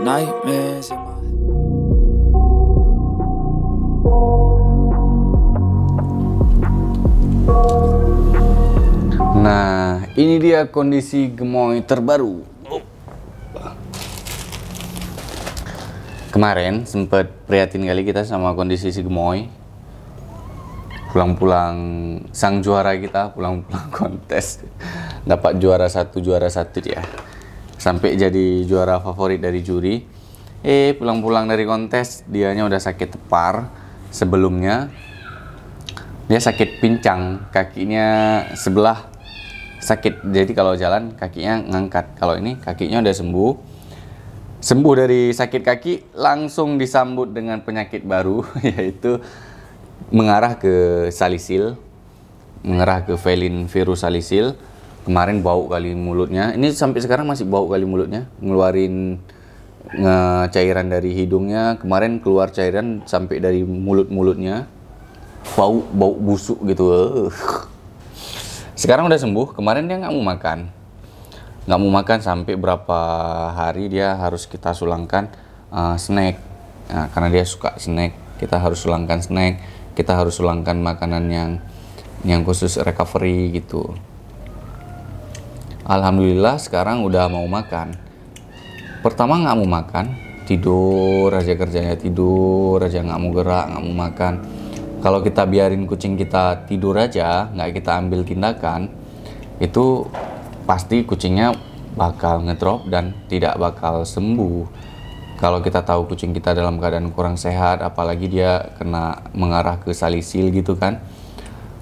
Nightmares in my Nah, ini dia kondisi gemoy terbaru. Kemarin sempat prihatin kali kita sama kondisi si gemoy. Pulang-pulang sang juara kita, pulang-pulang kontes dapat juara satu juara satu dia sampai jadi juara favorit dari juri. Eh, pulang-pulang dari kontes dianya udah sakit tepar sebelumnya. Dia sakit pincang, kakinya sebelah sakit. Jadi kalau jalan kakinya ngangkat. Kalau ini kakinya udah sembuh. Sembuh dari sakit kaki langsung disambut dengan penyakit baru yaitu mengarah ke salisil, mengarah ke felin virus salisil kemarin bau kali mulutnya ini sampai sekarang masih bau kali mulutnya ngeluarin nge cairan dari hidungnya kemarin keluar cairan sampai dari mulut mulutnya bau bau busuk gitu sekarang udah sembuh kemarin dia nggak mau makan nggak mau makan sampai berapa hari dia harus kita sulangkan uh, snack nah, karena dia suka snack kita harus sulangkan snack kita harus sulangkan makanan yang yang khusus recovery gitu alhamdulillah sekarang udah mau makan pertama nggak mau makan tidur aja kerjanya tidur aja nggak mau gerak nggak mau makan kalau kita biarin kucing kita tidur aja nggak kita ambil tindakan itu pasti kucingnya bakal ngedrop dan tidak bakal sembuh kalau kita tahu kucing kita dalam keadaan kurang sehat apalagi dia kena mengarah ke salisil gitu kan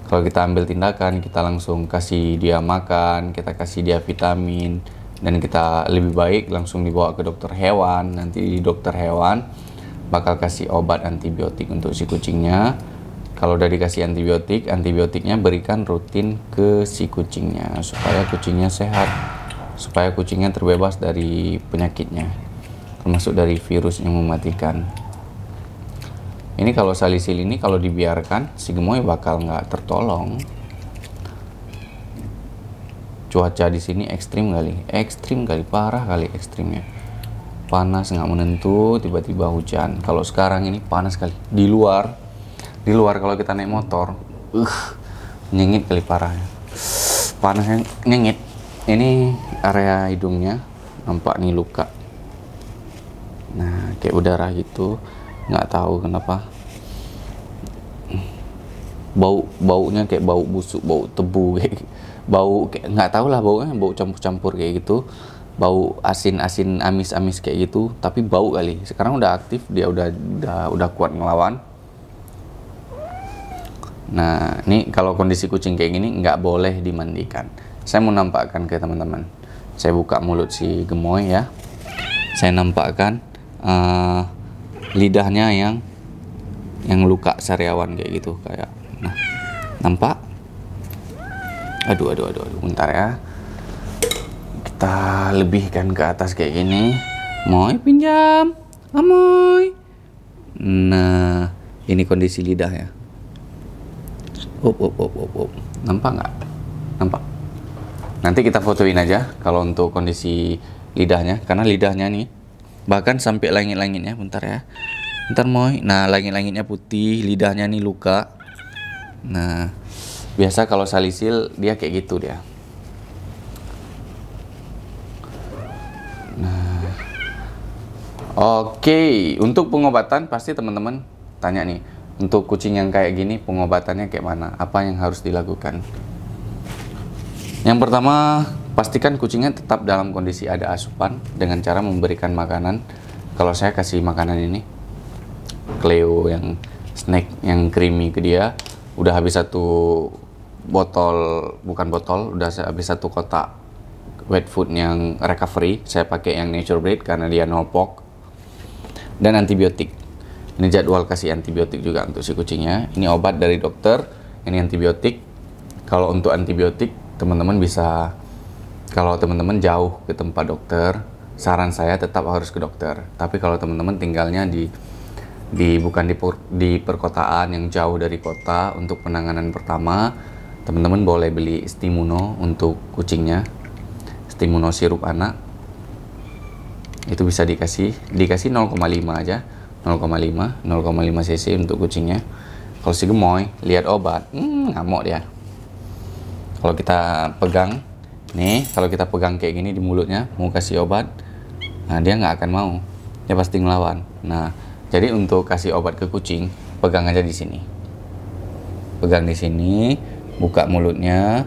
kalau kita ambil tindakan kita langsung kasih dia makan kita kasih dia vitamin dan kita lebih baik langsung dibawa ke dokter hewan nanti di dokter hewan bakal kasih obat antibiotik untuk si kucingnya kalau udah dikasih antibiotik antibiotiknya berikan rutin ke si kucingnya supaya kucingnya sehat supaya kucingnya terbebas dari penyakitnya termasuk dari virus yang mematikan ini kalau salisil ini kalau dibiarkan si gemoy bakal nggak tertolong. Cuaca di sini ekstrim kali, ekstrim kali parah kali ekstrimnya. Panas nggak menentu, tiba-tiba hujan. Kalau sekarang ini panas kali. Di luar, di luar kalau kita naik motor, uh, nyengit kali parahnya. Panasnya nyengit. Ini area hidungnya nampak nih luka. Nah, kayak udara gitu nggak tahu kenapa bau baunya kayak bau busuk bau tebu kayak bau kayak nggak tahu lah baunya bau campur-campur kayak gitu bau asin-asin amis-amis kayak gitu tapi bau kali sekarang udah aktif dia udah udah udah kuat ngelawan nah ini kalau kondisi kucing kayak gini nggak boleh dimandikan saya mau nampakkan ke teman-teman saya buka mulut si gemoy ya saya nampakkan uh, lidahnya yang yang luka sariawan kayak gitu kayak nah nampak aduh aduh aduh aduh bentar ya kita lebihkan ke atas kayak gini moy pinjam amoy nah ini kondisi lidah ya up up up up up nampak nggak nampak nanti kita fotoin aja kalau untuk kondisi lidahnya karena lidahnya nih bahkan sampai langit-langitnya bentar ya bentar moy nah langit-langitnya putih lidahnya nih luka nah biasa kalau salisil dia kayak gitu dia nah oke okay. untuk pengobatan pasti teman-teman tanya nih untuk kucing yang kayak gini pengobatannya kayak mana apa yang harus dilakukan yang pertama Pastikan kucingnya tetap dalam kondisi ada asupan dengan cara memberikan makanan. Kalau saya kasih makanan ini, Cleo yang snack yang creamy ke dia, udah habis satu botol, bukan botol, udah habis satu kotak wet food yang recovery. Saya pakai yang nature breed karena dia no pork. Dan antibiotik. Ini jadwal kasih antibiotik juga untuk si kucingnya. Ini obat dari dokter, ini antibiotik. Kalau untuk antibiotik, teman-teman bisa kalau teman-teman jauh ke tempat dokter, saran saya tetap harus ke dokter. Tapi kalau teman-teman tinggalnya di di bukan di, per, di perkotaan yang jauh dari kota untuk penanganan pertama, teman-teman boleh beli Stimuno untuk kucingnya. Stimuno sirup anak. Itu bisa dikasih dikasih 0,5 aja. 0,5 0,5 cc untuk kucingnya. Kalau si gemoy lihat obat, hmm, ngamuk dia. Kalau kita pegang Nih, kalau kita pegang kayak gini di mulutnya, mau kasih obat, nah dia nggak akan mau. Dia pasti ngelawan. Nah, jadi untuk kasih obat ke kucing, pegang aja di sini. Pegang di sini, buka mulutnya,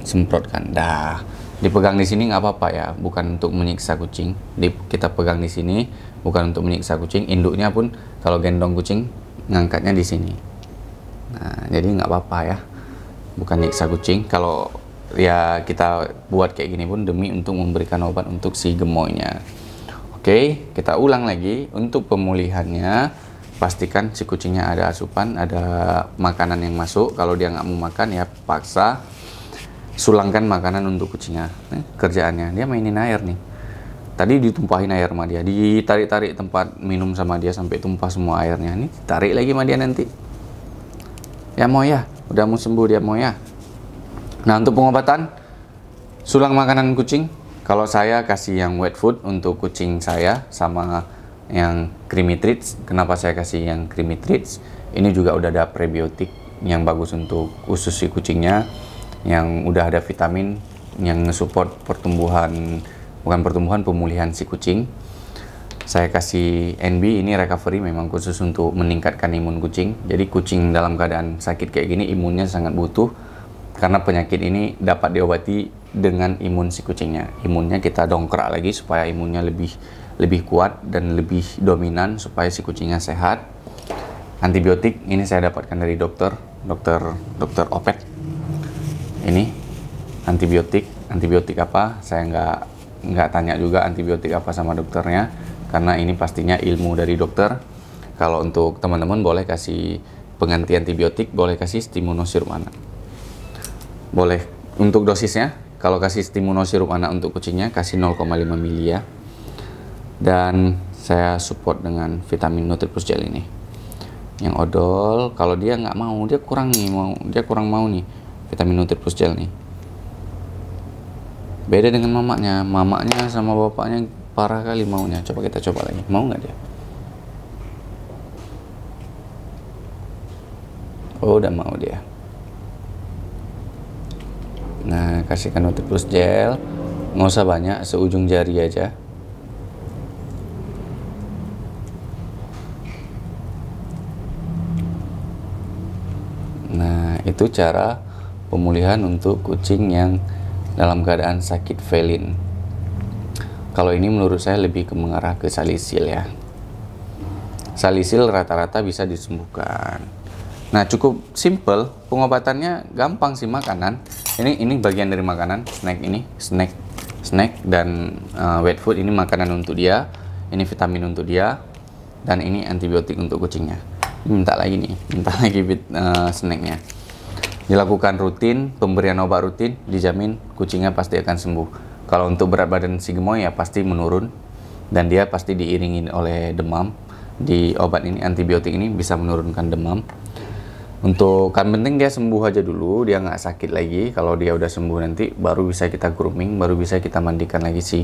semprotkan. Dah, dipegang di sini nggak apa-apa ya, bukan untuk menyiksa kucing. Di, kita pegang di sini, bukan untuk menyiksa kucing. Induknya pun kalau gendong kucing, ngangkatnya di sini. Nah, jadi nggak apa-apa ya, bukan nyiksa kucing. Kalau ya kita buat kayak gini pun demi untuk memberikan obat untuk si gemoynya. Oke, kita ulang lagi untuk pemulihannya. Pastikan si kucingnya ada asupan, ada makanan yang masuk. Kalau dia nggak mau makan ya paksa sulangkan makanan untuk kucingnya. nih, eh, kerjaannya dia mainin air nih. Tadi ditumpahin air sama dia, ditarik-tarik tempat minum sama dia sampai tumpah semua airnya. Nih, tarik lagi sama dia nanti. Ya mau ya, udah mau sembuh dia mau ya. Nah untuk pengobatan sulang makanan kucing, kalau saya kasih yang wet food untuk kucing saya sama yang creamy treats. Kenapa saya kasih yang creamy treats? Ini juga udah ada prebiotik yang bagus untuk usus si kucingnya, yang udah ada vitamin yang support pertumbuhan bukan pertumbuhan pemulihan si kucing. Saya kasih NB ini recovery memang khusus untuk meningkatkan imun kucing. Jadi kucing dalam keadaan sakit kayak gini imunnya sangat butuh karena penyakit ini dapat diobati dengan imun si kucingnya. Imunnya kita dongkrak lagi supaya imunnya lebih lebih kuat dan lebih dominan supaya si kucingnya sehat. Antibiotik ini saya dapatkan dari dokter, dokter dokter Opet. Ini antibiotik, antibiotik apa? Saya nggak nggak tanya juga antibiotik apa sama dokternya karena ini pastinya ilmu dari dokter. Kalau untuk teman-teman boleh kasih pengganti antibiotik, boleh kasih anak. Boleh. Untuk dosisnya, kalau kasih stimuno sirup anak untuk kucingnya, kasih 0,5 mili ya. Dan saya support dengan vitamin Nutriplus Gel ini. Yang odol, kalau dia nggak mau, dia kurang nih, mau dia kurang mau nih vitamin Nutriplus Gel nih. Beda dengan mamaknya, mamaknya sama bapaknya parah kali maunya. Coba kita coba lagi, mau nggak dia? Oh, udah mau dia nah kasihkan plus gel nggak usah banyak seujung jari aja nah itu cara pemulihan untuk kucing yang dalam keadaan sakit felin kalau ini menurut saya lebih ke mengarah ke salisil ya salisil rata-rata bisa disembuhkan. Nah, cukup simple, pengobatannya gampang sih makanan ini ini bagian dari makanan snack ini snack snack dan uh, wet food ini makanan untuk dia ini vitamin untuk dia dan ini antibiotik untuk kucingnya minta lagi nih minta lagi uh, snacknya dilakukan rutin pemberian obat rutin dijamin kucingnya pasti akan sembuh kalau untuk berat badan si gemoy ya pasti menurun dan dia pasti diiringi oleh demam di obat ini antibiotik ini bisa menurunkan demam untuk kan penting dia sembuh aja dulu dia nggak sakit lagi kalau dia udah sembuh nanti baru bisa kita grooming baru bisa kita mandikan lagi si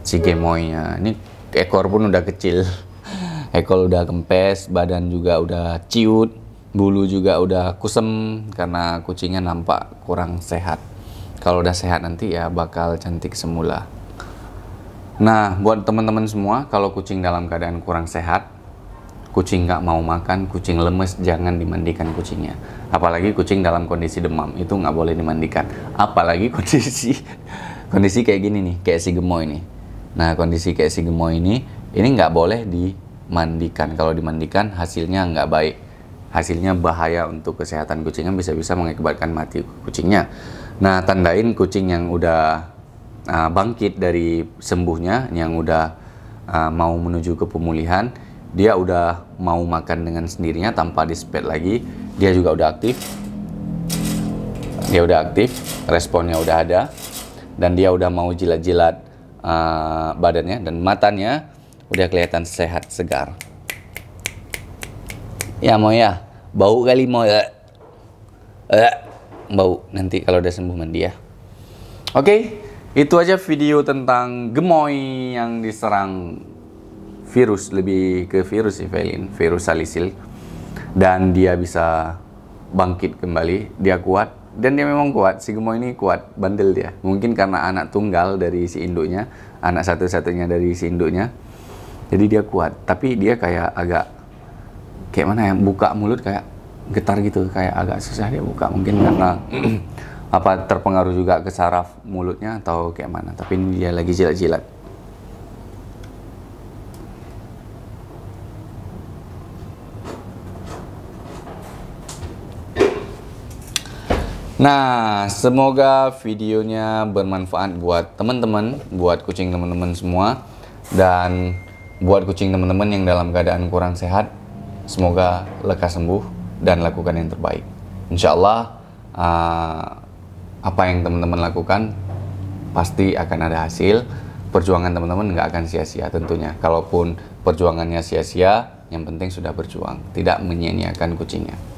si gemoynya ini ekor pun udah kecil ekor udah kempes badan juga udah ciut bulu juga udah kusem karena kucingnya nampak kurang sehat kalau udah sehat nanti ya bakal cantik semula nah buat teman-teman semua kalau kucing dalam keadaan kurang sehat kucing nggak mau makan, kucing lemes, jangan dimandikan kucingnya. Apalagi kucing dalam kondisi demam, itu nggak boleh dimandikan. Apalagi kondisi kondisi kayak gini nih, kayak si gemoy ini. Nah, kondisi kayak si gemoy ini, ini nggak boleh dimandikan. Kalau dimandikan, hasilnya nggak baik. Hasilnya bahaya untuk kesehatan kucingnya, bisa-bisa mengakibatkan mati kucingnya. Nah, tandain kucing yang udah ah, bangkit dari sembuhnya, yang udah ah, mau menuju ke pemulihan, dia udah mau makan dengan sendirinya tanpa dispet lagi dia juga udah aktif dia udah aktif responnya udah ada dan dia udah mau jilat-jilat uh, badannya dan matanya udah kelihatan sehat segar ya mau ya bau kali mau ya uh, bau nanti kalau udah sembuh mandi ya oke okay, itu aja video tentang gemoy yang diserang virus lebih ke virus Evelyn virus salisil dan dia bisa bangkit kembali dia kuat dan dia memang kuat si gemoy ini kuat bandel dia mungkin karena anak tunggal dari si induknya anak satu-satunya dari si induknya jadi dia kuat tapi dia kayak agak kayak mana ya buka mulut kayak getar gitu kayak agak susah dia buka mungkin karena apa terpengaruh juga ke saraf mulutnya atau kayak mana tapi ini dia lagi jilat-jilat Nah, semoga videonya bermanfaat buat teman-teman, buat kucing teman-teman semua, dan buat kucing teman-teman yang dalam keadaan kurang sehat. Semoga lekas sembuh dan lakukan yang terbaik. Insya Allah, eh, apa yang teman-teman lakukan pasti akan ada hasil. Perjuangan teman-teman nggak akan sia-sia tentunya. Kalaupun perjuangannya sia-sia, yang penting sudah berjuang, tidak menyia-nyiakan kucingnya.